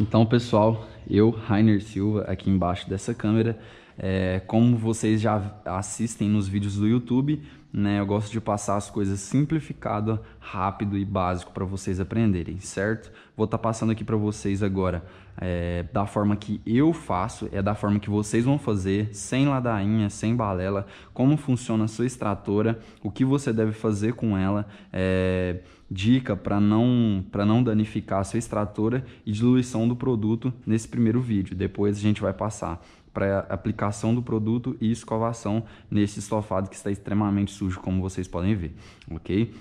Então, pessoal, eu, Rainer Silva, aqui embaixo dessa câmera, é, como vocês já assistem nos vídeos do YouTube, né, eu gosto de passar as coisas simplificado, rápido e básico para vocês aprenderem, certo? Vou estar tá passando aqui para vocês agora é, da forma que eu faço, é da forma que vocês vão fazer, sem ladainha, sem balela, como funciona a sua extratora, o que você deve fazer com ela, é, dica para não, para não danificar a sua extratora e diluição do produto nesse primeiro vídeo. Depois a gente vai passar para aplicação do produto e escovação nesse estofado que está extremamente sujo, como vocês podem ver, ok?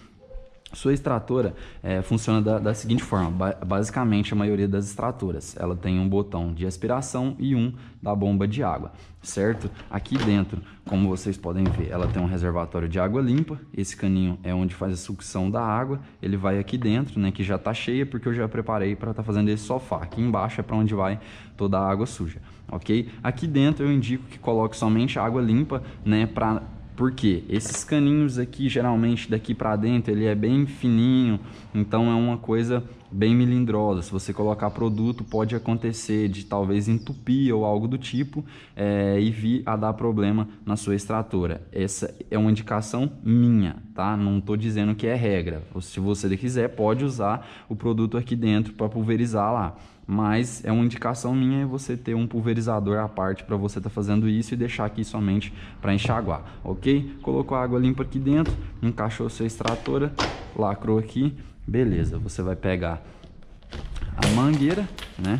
Sua extratora é, funciona da, da, seguinte forma: ba basicamente, a maioria das extratoras ela tem um botão de aspiração e um da bomba de água, certo? Aqui dentro, como vocês podem ver, ela tem um reservatório de água limpa. Esse caninho é onde faz a sucção da água. Ele vai aqui dentro, né? Que já está cheia, porque eu já preparei para estar tá fazendo esse sofá. Aqui embaixo é para onde vai toda a água suja, ok? Aqui dentro eu indico que coloque somente água limpa, né? Para porque esses caninhos aqui, geralmente daqui para dentro, ele é bem fininho, então é uma coisa bem melindrosa. Se você colocar produto, pode acontecer de talvez entupir ou algo do tipo é, e vir a dar problema na sua extratora. Essa é uma indicação minha, tá? Não estou dizendo que é regra. Se você quiser, pode usar o produto aqui dentro para pulverizar lá mas é uma indicação minha é você ter um pulverizador à parte para você estar tá fazendo isso e deixar aqui somente para enxaguar, ok? Colocou a água limpa aqui dentro, encaixou sua extratora, lacrou aqui, beleza. Você vai pegar a mangueira, né?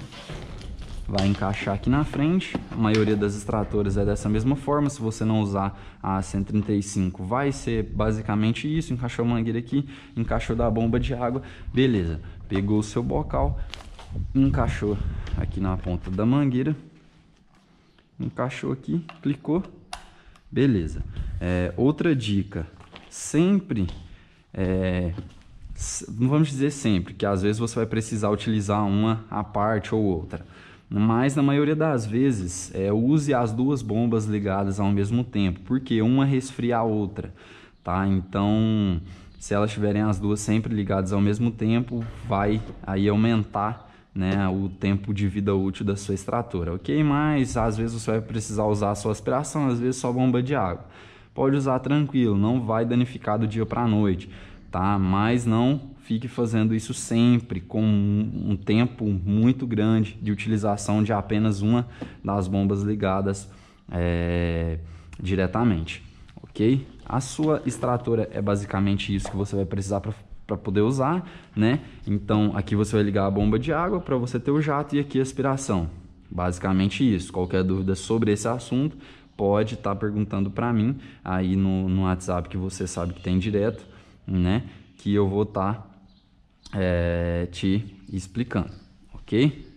vai encaixar aqui na frente. A maioria das extratoras é dessa mesma forma. Se você não usar a 135, vai ser basicamente isso. Encaixou a mangueira aqui, encaixou da bomba de água, beleza. Pegou o seu bocal, encaixou aqui na ponta da mangueira, encaixou aqui, clicou, beleza. É, outra dica, sempre, é, não vamos dizer sempre, que às vezes você vai precisar utilizar uma a parte ou outra, mas na maioria das vezes é, use as duas bombas ligadas ao mesmo tempo, porque uma resfria a outra, tá? Então, se elas tiverem as duas sempre ligadas ao mesmo tempo, vai aí aumentar né, o tempo de vida útil da sua extratora, ok? Mas às vezes você vai precisar usar a sua aspiração, às vezes só bomba de água. Pode usar tranquilo, não vai danificar do dia para a noite, tá? Mas não fique fazendo isso sempre, com um tempo muito grande de utilização de apenas uma das bombas ligadas é, diretamente, ok? A sua extratora é basicamente isso que você vai precisar para para poder usar, né? Então aqui você vai ligar a bomba de água para você ter o jato e aqui a aspiração. Basicamente isso. Qualquer dúvida sobre esse assunto pode estar tá perguntando para mim aí no, no, WhatsApp que você sabe que tem direto, né? Que eu vou estar tá, é, te explicando, ok?